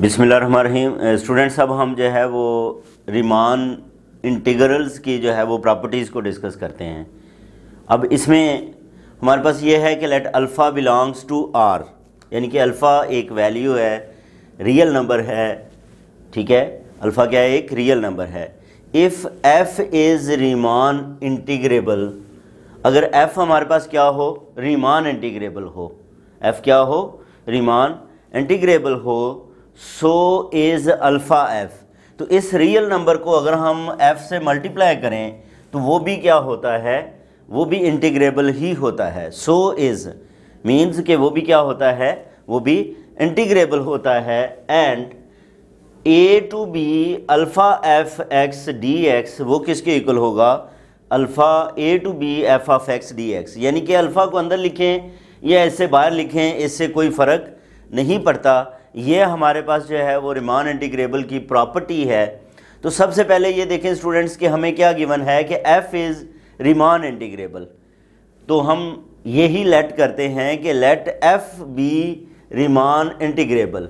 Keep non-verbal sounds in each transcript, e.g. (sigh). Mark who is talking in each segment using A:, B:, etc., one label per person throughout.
A: बिसमीम स्टूडेंट्स अब हम जो है वो रिमान इंटीग्रल्स की जो है वो प्रॉपर्टीज़ को डिस्कस करते हैं अब इसमें हमारे पास ये है कि let alpha belongs to R यानी कि अल्फ़ा एक वैल्यू है रियल नंबर है ठीक है अल्फ़ा क्या है एक रियल नंबर है if f is Riemann integrable अगर एफ़ हमारे पास क्या हो रिमान इंटीग्रेबल हो एफ़ क्या हो रिमान इंटीग्रेबल हो सो इज़ अल्फ़ा एफ़ तो इस रियल नंबर को अगर हम एफ़ से मल्टीप्लाई करें तो वो भी क्या होता है वो भी इंटीग्रेबल ही होता है सो इज़ मीन्स के वो भी क्या होता है वो भी इंटीग्रेबल होता है and a to b alpha f x d x वो किसके इक्वल होगा alpha a to b f of x d x यानी कि अल्फ़ा को अंदर लिखें या इससे बाहर लिखें इससे कोई फ़र्क नहीं पड़ता ये हमारे पास जो है वो रिमान इंटीग्रेबल की प्रॉपर्टी है तो सबसे पहले ये देखें स्टूडेंट्स कि हमें क्या गिवन है कि एफ़ इज़ रिमान इंटीग्रेबल तो हम यही लेट करते हैं कि let f be Riemann integrable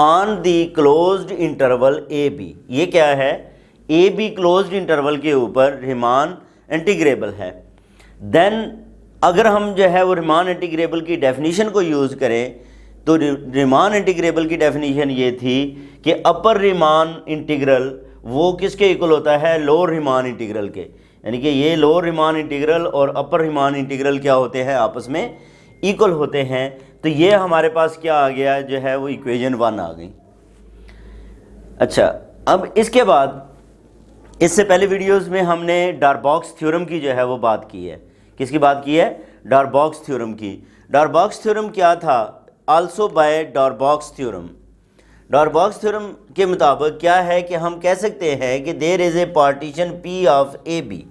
A: on the closed interval a b ये क्या है ए बी क्लोज इंटरवल के ऊपर रिमान इंटीग्रेबल है देन अगर हम जो है वो रिमान इंटीग्रेबल की डेफिनेशन को यूज़ करें तो रिमान इंटीग्रेबल की डेफिनेशन ये थी कि अपर रिमान इंटीग्रल वो किसके इक्वल होता है लोअर रिमान इंटीग्रल के यानी कि ये लोअर रिमान इंटीग्रल और अपर रिमान इंटीग्रल क्या होते हैं आपस में इक्वल होते हैं तो ये हमारे पास क्या आ गया जो है वो इक्वेजन वन आ गई अच्छा अब इसके बाद इससे पहले वीडियोस में हमने डारबॉक्स थ्योरम की जो है वो बात की है किसकी बात की है डारबॉक्स थ्योरम की डारबॉक्स थ्योरम क्या था also by Darboux theorem Darboux theorem के मुताबिक क्या है कि हम कह सकते हैं कि there is a partition p of a b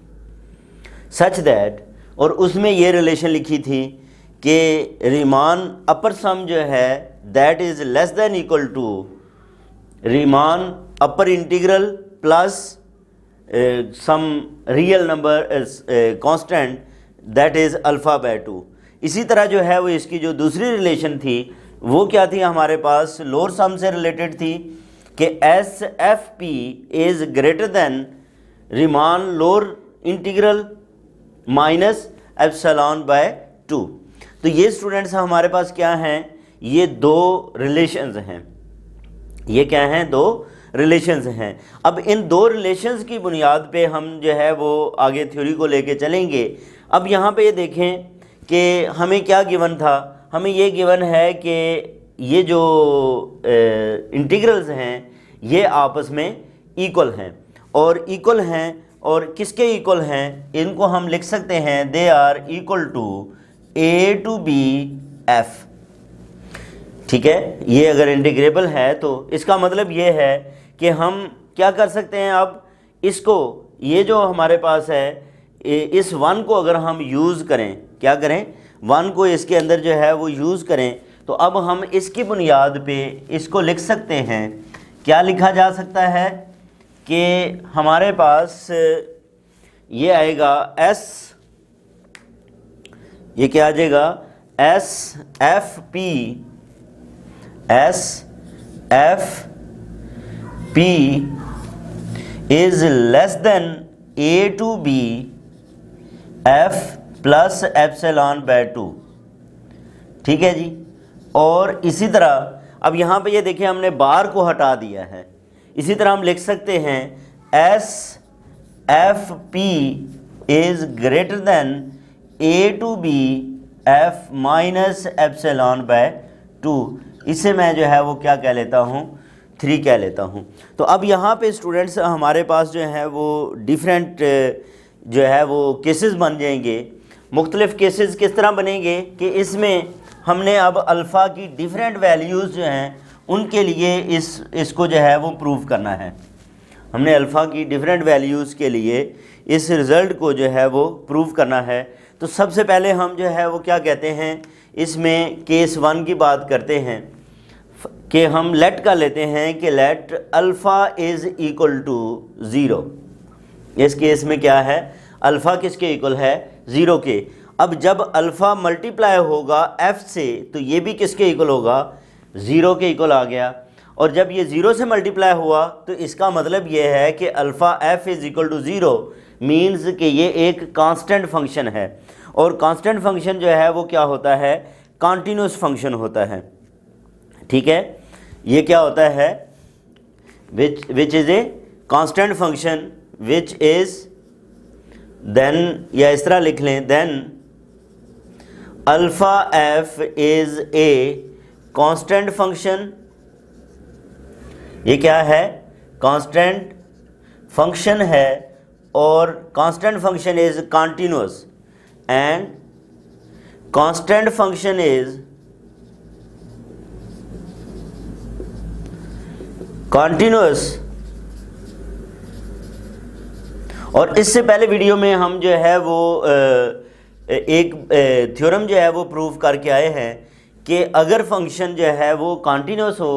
A: such that और उसमें ये रिलेशन लिखी थी कि रिमान अपर सम जो है that is less than equal to Riemann upper integral plus some real number constant that is alpha by two इसी तरह जो है वो इसकी जो दूसरी रिलेशन थी वो क्या थी हमारे पास लोअर सम से रिलेटेड थी कि s f p is greater than Riemann lower integral minus epsilon by two तो ये स्टूडेंट्स हमारे पास क्या हैं ये दो रिलेशंस हैं ये क्या हैं दो रिलेशंस हैं अब इन दो रिलेशंस की बुनियाद पे हम जो है वो आगे थ्योरी को लेके चलेंगे अब यहाँ पे ये देखें कि हमें क्या गिवन था हमें ये गिवन है कि ये जो इंटीग्रल्स हैं ये आपस में इक्वल हैं और इक्वल हैं और किसके इक्वल हैं इनको हम लिख सकते हैं they are equal to a to b f ठीक है ये अगर इंटीग्रेबल है तो इसका मतलब ये है कि हम क्या कर सकते हैं अब इसको ये जो हमारे पास है इस वन को अगर हम यूज़ करें क्या करें वन को इसके अंदर जो है वो यूज़ करें तो अब हम इसकी बुनियाद पे इसको लिख सकते हैं क्या लिखा जा सकता है कि हमारे पास ये आएगा एस ये क्या आ जाएगा s f p s f p is less than a to b f plus epsilon by two ठीक है जी और इसी तरह अब यहाँ पे ये देखिए हमने बार को हटा दिया है इसी तरह हम लिख सकते हैं s f p is greater than a to b f minus epsilon by two इसे मैं जो है वो क्या कह लेता हूँ थ्री कह लेता हूँ तो अब यहाँ पे स्टूडेंट्स हमारे पास जो है वो डिफरेंट जो है वो केसेस बन जाएंगे मुख्तलिफ़ केसेस किस तरह बनेंगे कि इसमें हमने अब अल्फ़ा की डिफरेंट वैल्यूज़ जो हैं उनके लिए इस इसको जो है वो प्रूव करना है हमने अल्फ़ा की डिफरेंट वैल्यूज़ के लिए इस रिज़ल्ट को जो है वो प्रूव करना है तो सबसे पहले हम जो है वो क्या कहते हैं इसमें केस वन की बात करते हैं कि हम लेट का लेते हैं कि let alpha is equal to zero इस केस में क्या है अल्फ़ा किसके इक्वल है ज़ीरो के अब जब अल्फ़ा मल्टीप्लाई होगा एफ़ से तो ये भी किसके इक्वल होगा ज़ीरो के इक्वल आ गया और जब ये ज़ीरो से मल्टीप्लाई हुआ तो इसका मतलब ये है कि alpha f is equal to zero means कि ये एक कांस्टेंट फंक्शन है और कांस्टेंट फंक्शन जो है वो क्या होता है कॉन्टीन्यूस फंक्शन होता है ठीक है ये क्या होता है which which is a constant function which is then या इस तरह लिख लें then alpha f is a constant function ये क्या है कांस्टेंट फंक्शन है और constant function is continuous and constant function is continuous और इससे पहले वीडियो में हम जो है वो एक थ्योरम जो है वो प्रूव करके आए हैं कि अगर फंक्शन जो है वो कॉन्टीन्यूस हो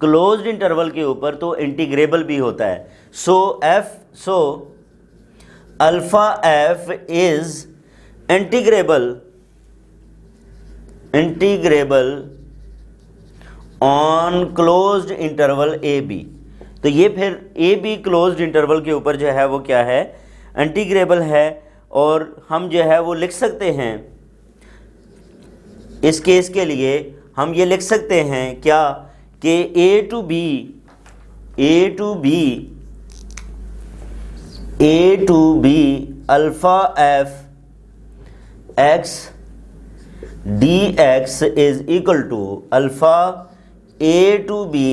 A: क्लोज्ड इंटरवल के ऊपर तो इंटीग्रेबल भी होता है so f so alpha f is integrable integrable on closed interval a b तो ये फिर ए बी क्लोज्ड इंटरवल के ऊपर जो है वो क्या है इंटीग्रेबल है और हम जो है वो लिख सकते हैं इस केस के लिए हम ये लिख सकते हैं क्या कि a to b a to b a to b alpha f x d x is equal to alpha a to b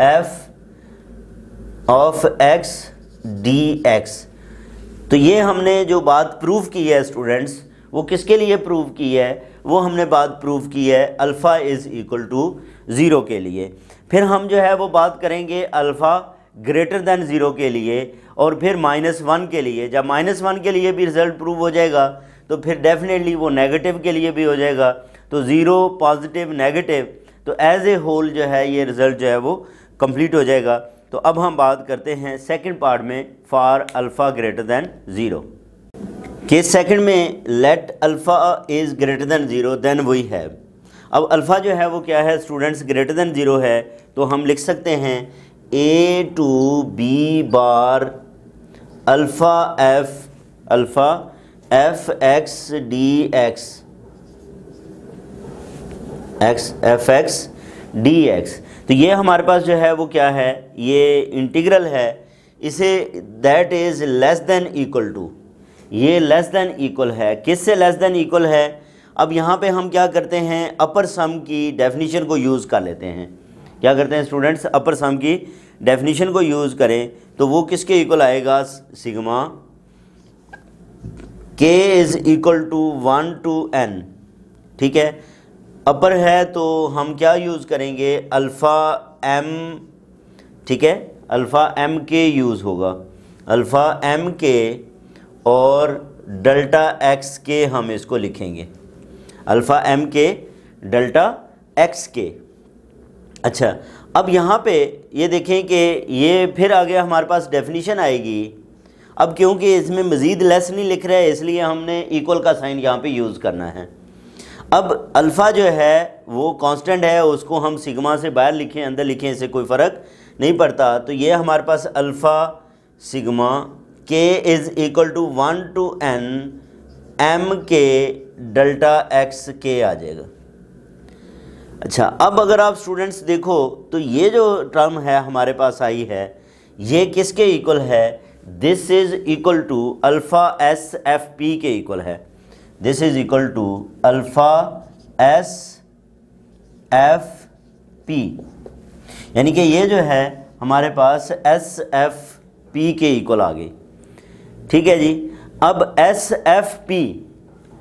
A: f of x d x तो ये हमने जो बात प्रूव की है स्टूडेंट्स वो किसके लिए प्रूव की है वो हमने बात प्रूव की है alpha is equal to zero के लिए फिर हम जो है वो बात करेंगे अल्फ़ा ग्रेटर दैन ज़ीरो के लिए और फिर माइनस वन के लिए जब माइनस वन के लिए भी रिज़ल्ट प्रूव हो जाएगा तो फिर डेफिनेटली वो नेगेटिव के लिए भी हो जाएगा तो ज़ीरो पॉजिटिव नेगेटिव तो एज ए होल जो है ये रिज़ल्ट जो है वो कम्प्लीट हो जाएगा तो अब हम बात करते हैं सेकंड पार्ट में for alpha greater than zero के सेकंड में let alpha is greater than zero then वही है अब अल्फ़ा जो है वो क्या है स्टूडेंट्स ग्रेटर देन ज़ीरो है तो हम लिख सकते हैं a to b bar alpha f alpha f x d x x f x d x तो ये हमारे पास जो है वो क्या है ये इंटीग्रल है इसे that is less than equal to ये लेस देन इक्वल है किस से लेस देन इक्वल है अब यहाँ पे हम क्या करते हैं अपर सम की डेफिनेशन को यूज़ कर लेते हैं क्या करते हैं स्टूडेंट्स अपर सम की डेफिनेशन को यूज़ करें तो वो किसके इक्वल आएगा sigma k is equal to one to n ठीक है अपर है तो हम क्या यूज़ करेंगे अल्फ़ा एम ठीक है अल्फ़ा एम के यूज़ होगा अल्फ़ा एम के और डेल्टा एक्स के हम इसको लिखेंगे alpha m k delta x k अच्छा अब यहाँ पे ये देखें कि ये फिर आगे हमारे पास डेफिनेशन आएगी अब क्योंकि इसमें मज़ीद लेस नहीं लिख रहा है इसलिए हमने इक्वल का साइन यहाँ पे यूज़ करना है अब अल्फ़ा जो है वो कांस्टेंट है उसको हम सिग्मा से बाहर लिखें अंदर लिखें इससे कोई फ़र्क नहीं पड़ता तो ये हमारे पास alpha sigma k is equal to one to n m k delta x k आ जाएगा अच्छा अब अगर आप स्टूडेंट्स देखो तो ये जो टर्म है हमारे पास आई है ये किसके इक्वल है this is equal to alpha s f p के इक्वल है this is equal to alpha s f p यानी कि ये जो है हमारे पास एस एफ पी के इक्वल आ गई ठीक है जी अब एस एफ पी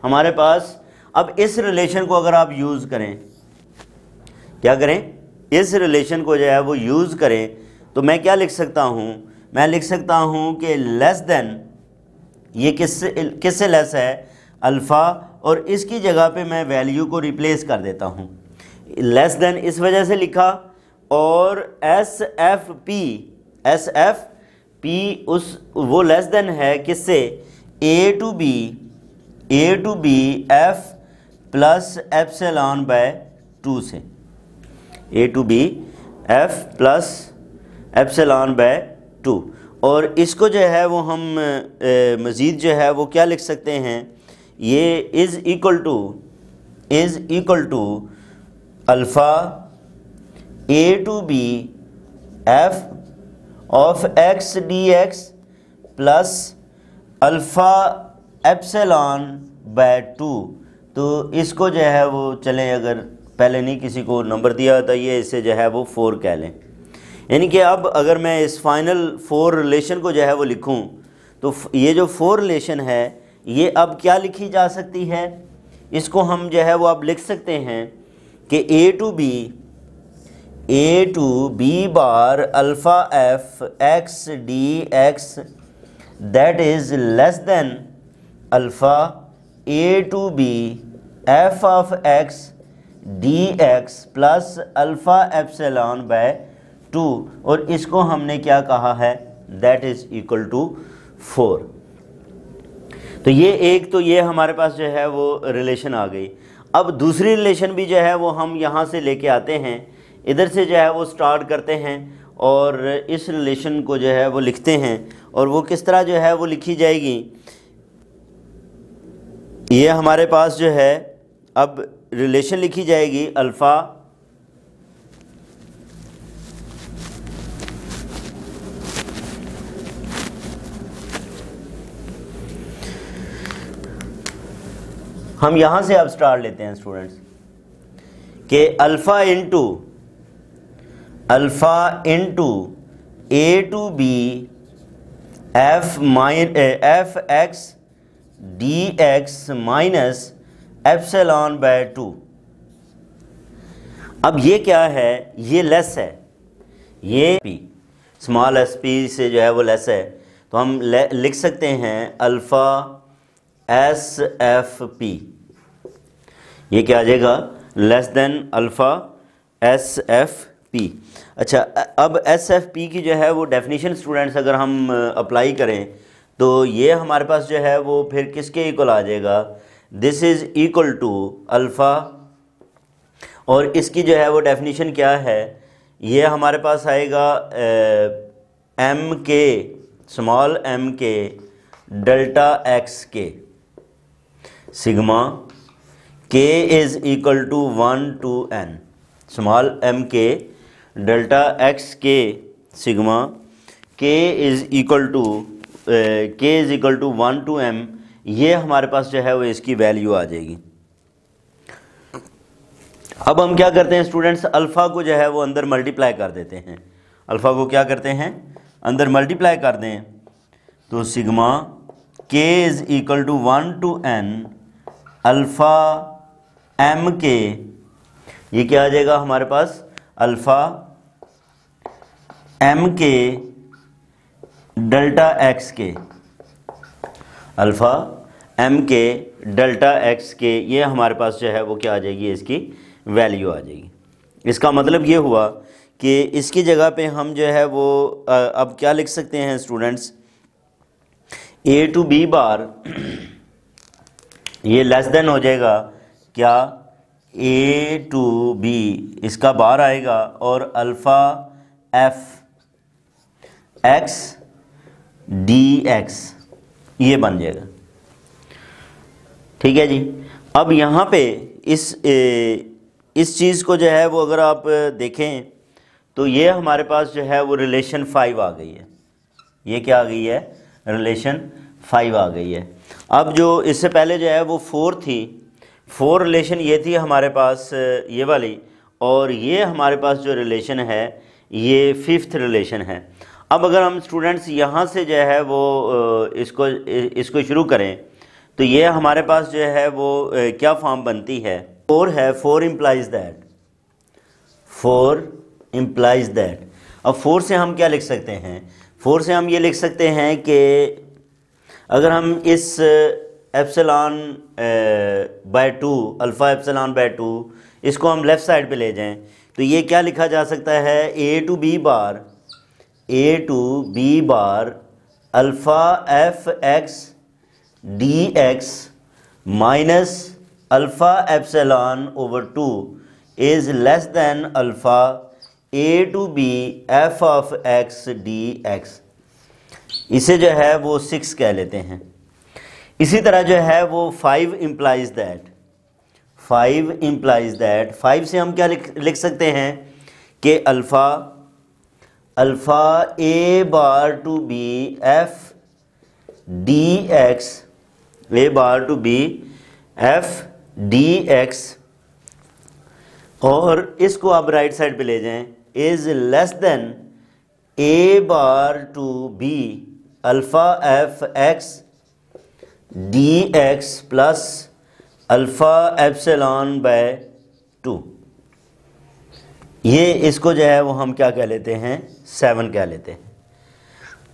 A: हमारे पास अब इस रिलेशन को अगर आप यूज़ करें क्या करें इस रिलेशन को जो है वो यूज़ करें तो मैं क्या लिख सकता हूँ मैं लिख सकता हूँ कि लेस देन ये किस किससे लेस है अल्फ़ा और इसकी जगह पे मैं वैल्यू को रिप्लेस कर देता हूँ लेस देन इस वजह से लिखा और s f p s f p उस वो लेस देन है किससे a to b a to b f plus epsilon by two से a to b f plus epsilon by two और इसको जो है वो हम मज़ीद जो है वो क्या लिख सकते हैं ये is equal to is equal to alpha a to b f of x d x plus alpha epsilon by two तो इसको जो है वो चलें अगर पहले नहीं किसी को नंबर दिया होता ये इसे जो है वो फोर कह लें यानी कि अब अगर मैं इस फाइनल फोर रिलेशन को जो है वो लिखूं तो ये जो फोर रिलेशन है ये अब क्या लिखी जा सकती है इसको हम जो है वो अब लिख सकते हैं कि a to b a to b bar alpha f x d x that is less than alpha a to b f of x d x plus alpha epsilon by two और इसको हमने क्या कहा है that is equal to four तो ये एक तो ये हमारे पास जो है वो रिलेशन आ गई अब दूसरी रिलेशन भी जो है वो हम यहाँ से लेके आते हैं इधर से जो है वो स्टार्ट करते हैं और इस रिलेशन को जो है वो लिखते हैं और वो किस तरह जो है वो लिखी जाएगी ये हमारे पास जो है अब रिलेशन लिखी जाएगी अल्फ़ा हम यहाँ से अब स्टार लेते हैं स्टूडेंट्स के alpha into alpha into a to b f mine f x d x minus epsilon by two अब ये क्या है ये लेस है ये पी स्मॉल एस पी से जो है वो लेस है तो हम लिख सकते हैं अल्फ़ा एस एफ पी ये क्या आ जाएगा less than alpha s f p अच्छा अब एस एफ पी की जो है वो डेफिनेशन स्टूडेंट्स अगर हम अप्लाई करें तो ये हमारे पास जो है वो फिर किसके इक्वल आ जाएगा this is equal to alpha और इसकी जो है वो डेफिनेशन क्या है ये हमारे पास आएगा m k small m k delta x k sigma k is equal to one to n small m k delta x k sigma k is equal to k is equal to one to m ये हमारे पास जो है वो इसकी value आ जाएगी अब हम क्या करते हैं स्टूडेंट्स अल्फ़ा को जो है वो अंदर मल्टीप्लाई कर देते हैं अल्फ़ा को क्या करते हैं अंदर मल्टीप्लाई कर दें तो sigma k is equal to one to n alpha m k ये क्या आ जाएगा हमारे पास alpha m k delta x k alpha m k delta x k ये हमारे पास जो है वो क्या आ जाएगी इसकी वैल्यू आ जाएगी इसका मतलब ये हुआ कि इसकी जगह पे हम जो है वो अब क्या लिख सकते हैं students a to b bar ये लेस देन हो जाएगा क्या ए टू बी इसका बार आएगा और alpha f x d x ये बन जाएगा ठीक है जी अब यहाँ पे इस ए, इस चीज़ को जो है वो अगर आप देखें तो ये हमारे पास जो है वो रिलेशन फाइव आ गई है ये क्या आ गई है रिलेशन फाइव आ गई है अब जो इससे पहले जो है वो फोर थी फोर रिलेशन ये थी हमारे पास ये वाली और ये हमारे पास जो रिलेशन है ये फिफ्थ रिलेशन है अब अगर हम स्टूडेंट्स यहाँ से जो है वो इसको इसको शुरू करें तो ये हमारे पास जो है वो क्या फॉर्म बनती है फोर है four implies that four implies that अब फोर से हम क्या लिख सकते हैं फोर से हम ये लिख सकते हैं कि अगर हम इस epsilon by two alpha epsilon by two इसको हम लेफ़्ट साइड पे ले जाएं तो ये क्या लिखा जा सकता है a to b bar a to b bar alpha f x d x minus alpha epsilon over two is less than alpha a to b f of x d x इसे जो है वो सिक्स कह लेते हैं इसी तरह जो है वो five implies that five implies that five से हम क्या लिख लिख सकते हैं कि alpha alpha a bar to b f d x a bar to b f d x और इसको आप राइट साइड पे ले जाएं is less than a bar to b alpha f x d x plus alpha epsilon by two ये इसको जो है वो हम क्या कह लेते हैं सेवन कह लेते हैं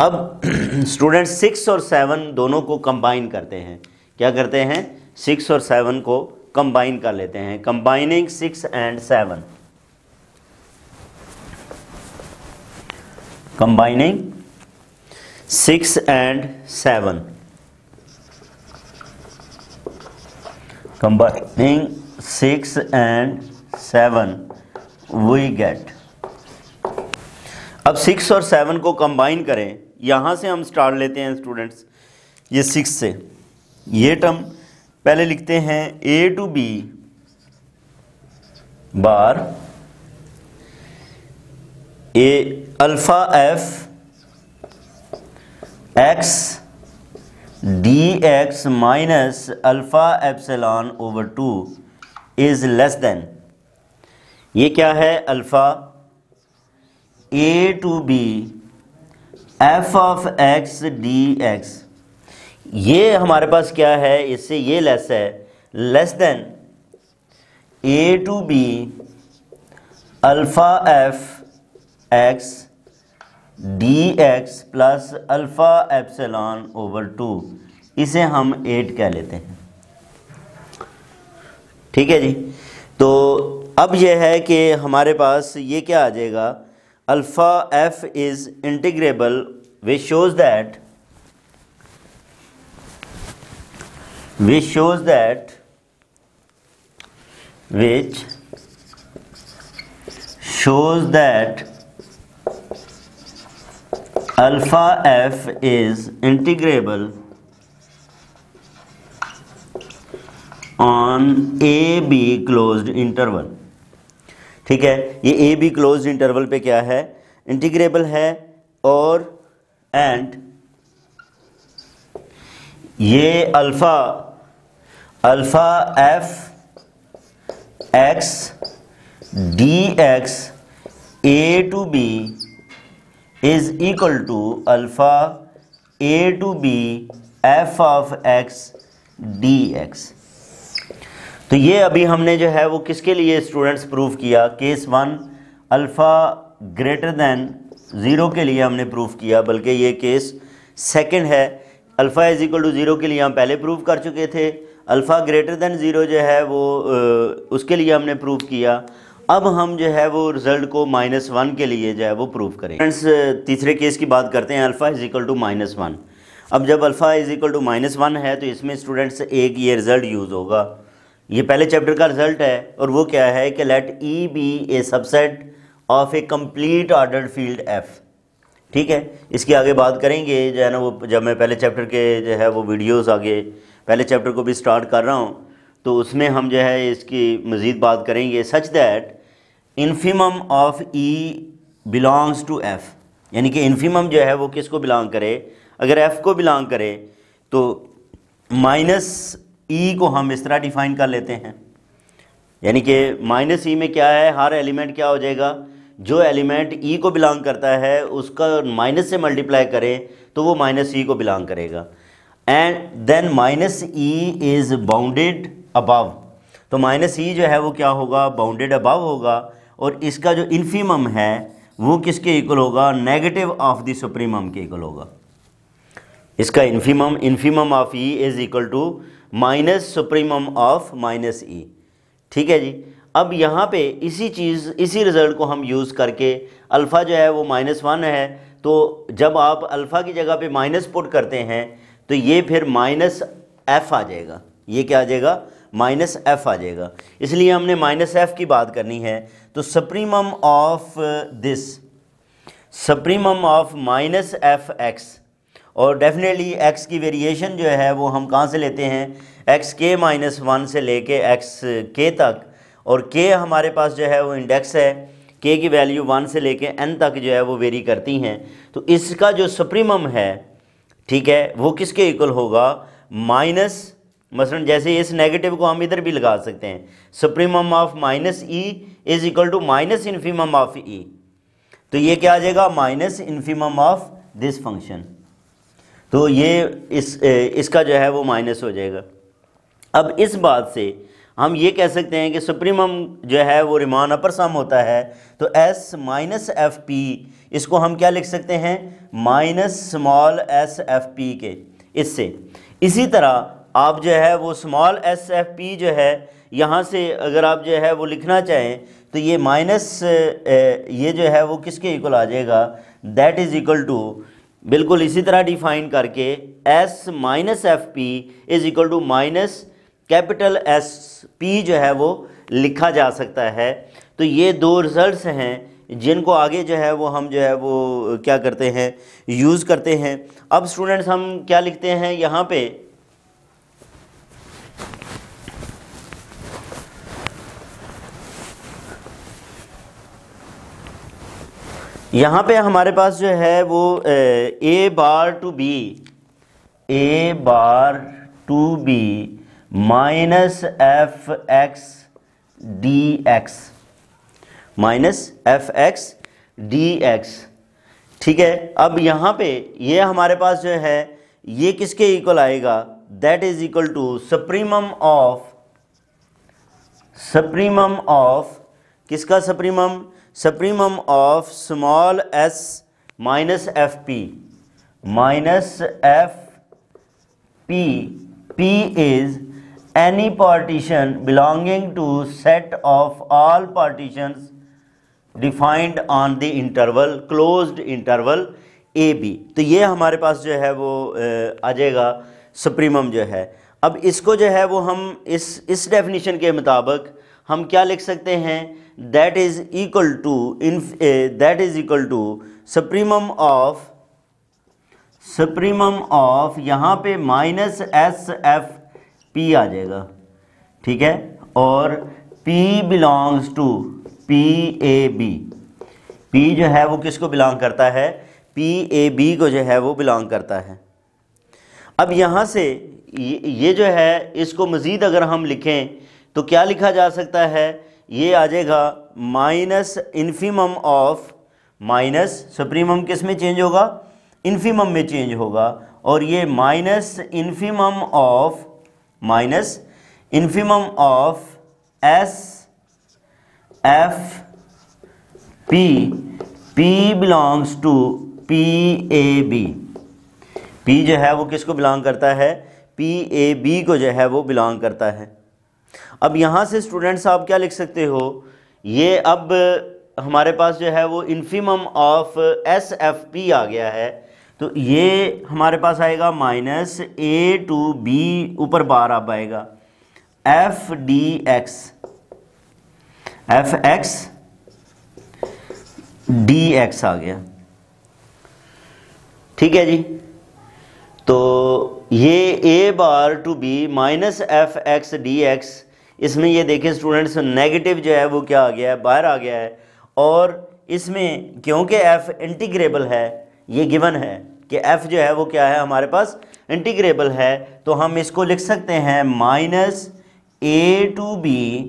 A: अब (clears throat) स्टूडेंट सिक्स और सेवन दोनों को कंबाइन करते हैं क्या करते हैं सिक्स और सेवन को कंबाइन कर लेते हैं combining six and seven combining six and seven combining six and seven we get अब सिक्स और सेवन को कंबाइन करें यहां से हम स्टार्ट लेते हैं स्टूडेंट्स ये सिक्स से ये टर्म पहले लिखते हैं a to b bar a alpha f x d x minus alpha epsilon over two is less than ये क्या है alpha a to b f of x d x ये हमारे पास क्या है इससे ये लेस है less than a to b alpha f x d x plus alpha epsilon over two इसे हम एट कह लेते हैं ठीक है जी तो अब यह है कि हमारे पास ये क्या आ जाएगा alpha f is integrable which shows that which shows that which shows that alpha f is integrable on a b closed interval ठीक है ये ए बी क्लोज इंटरवल पे क्या है इंटीग्रेबल है और एंड ये alpha alpha f x d x a to b is equal to alpha a to b f of x d x तो ये अभी हमने जो है वो किसके लिए स्टूडेंट्स प्रूव किया case one alpha greater than zero के लिए हमने प्रूव किया बल्कि ये केस सेकंड है alpha is equal to zero के लिए हम पहले प्रूव कर चुके थे अल्फ़ा ग्रेटर दैन ज़ीरो जो है वो उसके लिए हमने प्रूव किया अब हम जो है वो रिजल्ट को माइनस वन के लिए जो है वो प्रूव करें फ्रेंड्स तीसरे केस की बात करते हैं alpha is equal to minus one अब जब alpha is equal to minus one है तो इसमें स्टूडेंट्स एक ये रिज़ल्ट यूज़ होगा ये पहले चैप्टर का रिज़ल्ट है और वो क्या है कि let e be a subset of a complete order field f ठीक है इसकी आगे बात करेंगे जो है ना वो जब मैं पहले चैप्टर के जो है वो वीडियोज़ आगे पहले चैप्टर को भी स्टार्ट कर रहा हूँ तो उसमें हम जो है इसकी मज़ीद बात करेंगे such that infimum of e belongs to f यानी कि इन्फीमम जो है वो किसको बिलोंग करे अगर एफ़ को बिलोंग करे तो माइनस ई e को हम इस तरह डिफाइन कर लेते हैं यानी कि माइनस ई e में क्या है हर एलिमेंट क्या हो जाएगा जो एलिमेंट ई e को बिलोंग करता है उसका माइनस से मल्टीप्लाई करें तो वो माइनस ई को बिलोंग करेगा and then minus e is bounded above तो माइनस ई जो है वो क्या होगा बाउंडेड अबव होगा और इसका जो इन्फीमम है वो किसके इक्वल होगा नेगेटिव ऑफ द सुप्रीमम के इक्वल होगा इसका infimum infimum of e is equal to minus supremum of minus e ठीक है जी अब यहाँ पे इसी चीज़ इसी रिज़ल्ट को हम यूज़ करके अल्फ़ा जो है वो माइनस वन है तो जब आप अल्फ़ा की जगह पे माइनस पुट करते हैं तो ये फिर माइनस एफ़ आ जाएगा ये क्या आ जाएगा माइनस एफ आ जाएगा इसलिए हमने माइनस एफ की बात करनी है तो supremum of this supremum of minus f x और डेफिनेटली एक्स की वेरिएशन जो है वो हम कहाँ से लेते हैं एक्स के माइनस वन से लेके एक्स के तक और के हमारे पास जो है वो इंडेक्स है के की वैल्यू वन से लेके एन तक जो है वो वेरी करती हैं तो इसका जो सप्रीमम है ठीक है वो किसके इक्वल होगा माइनस मसलन जैसे इस नेगेटिव को हम इधर भी लगा सकते हैं supremum of minus e is equal to minus infimum of e तो ये क्या आ जाएगा minus infimum of this function तो ये इस इसका जो है वो माइनस हो जाएगा अब इस बात से हम ये कह सकते हैं कि सुप्रीमम जो है वो रिमान अपर सम होता है तो एस माइनस एफ पी इसको हम क्या लिख सकते हैं minus small s f p के इससे इसी तरह आप जो है वो स्मॉल एस एफ पी जो है यहाँ से अगर आप जो है वो लिखना चाहें तो ये माइनस ये जो है वो किसके इक्वल आ जाएगा दैट इज़ इक्वल टू बिल्कुल इसी तरह डिफाइन करके s minus f p is equal to minus capital S p जो है वो लिखा जा सकता है तो ये दो रिजल्ट्स हैं जिनको आगे जो है वो हम जो है वो क्या करते हैं यूज़ करते हैं अब स्टूडेंट्स हम क्या लिखते हैं यहाँ पे यहाँ पे हमारे पास जो है वो a bar to b a bar to b minus f x d x minus f x d x ठीक है अब यहाँ पे ये हमारे पास जो है ये किसके इक्वल आएगा that is equal to supremum of supremum of किसका supremum supremum of small s minus f p minus f p p is any partition belonging to set of all partition defined on the interval closed interval a b तो ये हमारे पास जो है वो आ जाएगा supremum जो है अब इसको जो है वो हम इस इस डेफिनेशन के मुताबिक हम क्या लिख सकते हैं that is equal to in that is equal to supremum of supremum of यहाँ पे माइनस एस एफ पी आ जाएगा ठीक है और p belongs to p a b p जो है वो किसको बिलोंग करता है पी ए बी को जो है वो बिलोंग करता है अब यहाँ से ये जो है इसको मज़ीद अगर हम लिखें तो क्या लिखा जा सकता है ये आ जाएगा minus infimum of minus supremum किस में चेंज होगा इन्फीमम में चेंज होगा और ये minus infimum of minus infimum of s f p p belongs to p a b p जो है वो किसको बिलोंग करता है पी ए बी को जो है वो बिलोंग करता है अब यहाँ से स्टूडेंट्स आप क्या लिख सकते हो ये अब हमारे पास जो है वो infimum of s f p आ गया है तो ये हमारे पास आएगा माइनस ए टू बी ऊपर बार अब आएगा f d x f x d x आ गया ठीक है जी तो ये a bar to b minus f x d x इसमें ये देखें स्टूडेंट्स नेगेटिव जो है वो क्या आ गया है बाहर आ गया है और इसमें क्योंकि एफ़ इंटीग्रेबल है ये गिवन है कि एफ़ जो है वो क्या है हमारे पास इंटीग्रेबल है तो हम इसको लिख सकते हैं माइनस ए टू बी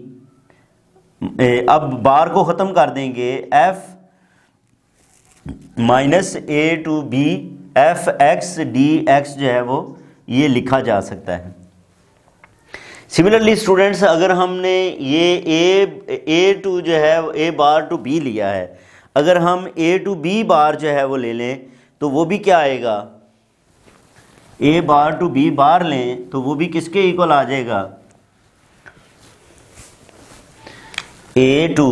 A: अब बार को ख़त्म कर देंगे f minus a to b f x d x जो है वो ये लिखा जा सकता है सिमिलरली स्टूडेंट्स अगर हमने ये ए ए टू जो है ए बार टू बी लिया है अगर हम ए टू बी बार जो है वो ले लें तो वो भी क्या आएगा ए बार टू बी बार लें तो वो भी किसके इक्वल आ जाएगा a to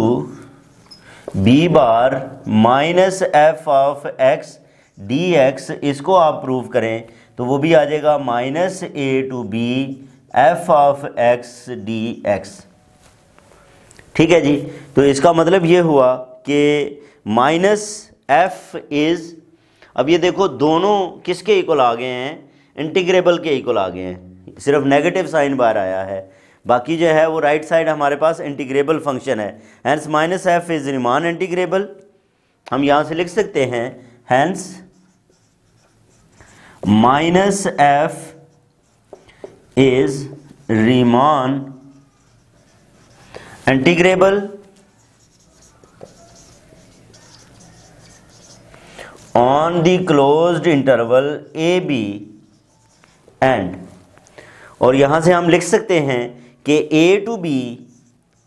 A: b bar minus f of x d x इसको आप प्रूव करें तो वो भी आ जाएगा minus a to b f of x d x ठीक है जी तो इसका मतलब ये हुआ कि माइनस एफ इज़ अब ये देखो दोनों किसके इक्वल आ गए हैं इंटीग्रेबल के इक्वल आ गए हैं सिर्फ नेगेटिव साइन बार आया है बाकी जो है वो राइट right साइड हमारे पास इंटीग्रेबल फंक्शन है hence minus f is Riemann integrable हम यहाँ से लिख सकते हैं hence minus f is Riemann integrable on the closed interval a b and और यहां से हम लिख सकते हैं कि a to b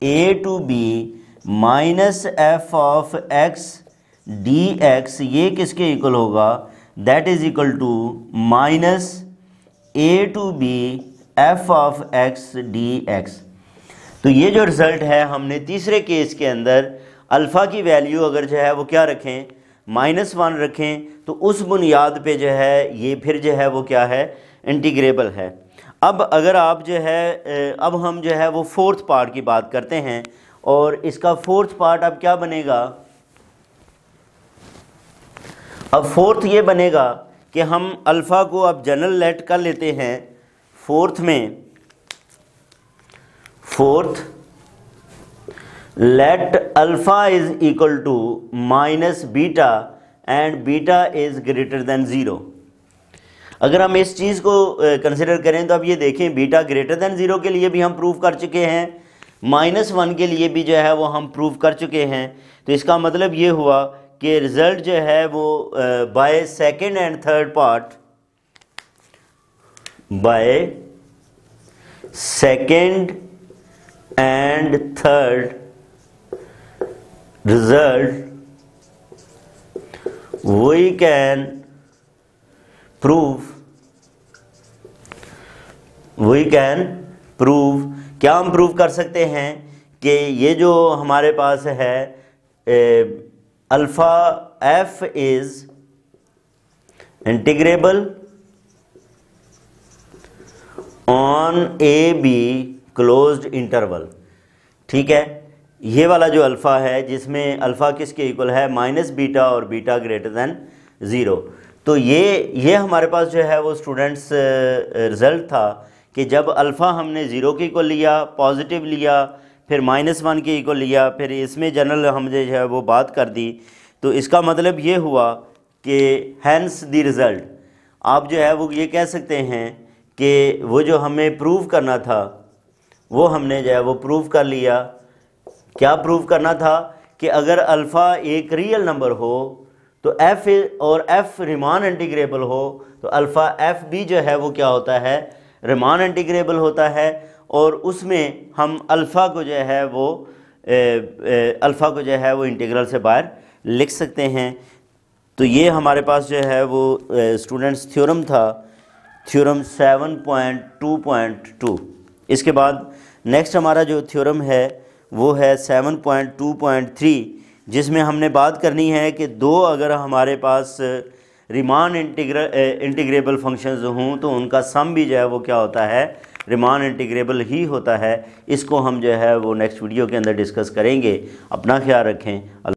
A: a to b minus f of x d x ये किसके इक्वल होगा that is equal to minus a to b f of x d x तो ये जो रिजल्ट है हमने तीसरे केस के अंदर अल्फ़ा की वैल्यू अगर जो है वो क्या रखें माइनस वन रखें तो उस बुनियाद पे जो है ये फिर जो है वो क्या है इंटीग्रेबल है अब अगर आप जो है अब हम जो है वो फोर्थ पार्ट की बात करते हैं और इसका फोर्थ पार्ट अब क्या बनेगा अब फोर्थ ये बनेगा कि हम अल्फ़ा को अब जनरल लेट कर लेते हैं फोर्थ में fourth let alpha is equal to minus beta and beta is greater than zero अगर हम इस चीज़ को कंसिडर करें तो अब ये देखें बीटा ग्रेटर देन ज़ीरो के लिए भी हम प्रूव कर चुके हैं माइनस वन के लिए भी जो है वो हम प्रूव कर चुके हैं तो इसका मतलब ये हुआ कि रिज़ल्ट जो है वो by second and third part by second and third result we can prove we can prove क्या हम प्रूव कर सकते हैं कि ये जो हमारे पास है a, alpha f is integrable on a b closed interval ठीक है ये वाला जो अल्फ़ा है जिसमें अल्फ़ा किसके इक्वल है माइनस बीटा और बीटा ग्रेटर दैन ज़ीरो तो ये ये हमारे पास जो है वो स्टूडेंट्स रिज़ल्ट था कि जब अल्फ़ा हमने ज़ीरो के इक्वल लिया पॉजिटिव लिया फिर माइनस वन के इक्वल लिया फिर इसमें जनरल हमने जो है वो बात कर दी तो इसका मतलब ये हुआ कि हैंस द रिज़ल्ट आप जो है वो ये कह सकते हैं कि वो जो हमें प्रूव करना था वो हमने जो है वो प्रूव कर लिया क्या प्रूव करना था कि अगर अल्फ़ा एक रियल नंबर हो तो एफ़ और एफ़ रिमान इंटीग्रेबल हो तो अल्फ़ा एफ़ भी जो है वो क्या होता है रिमान इंटीग्रेबल होता है और उसमें हम अल्फ़ा को जो है वो अल्फ़ा को जो है वो इंटीग्रल से बाहर लिख सकते हैं तो ये हमारे पास जो है वो स्टूडेंट्स थ्योरम था थ्योरम 7.2.2 इसके बाद नेक्स्ट हमारा जो थ्योरम है वो है 7.2.3 जिसमें हमने बात करनी है कि दो अगर हमारे पास रिमान इंटीग्रेबल फंक्शंस हों तो उनका सम भी जो है वो क्या होता है रिमान इंटीग्रेबल ही होता है इसको हम जो है वो नेक्स्ट वीडियो के अंदर डिस्कस करेंगे अपना ख्याल रखें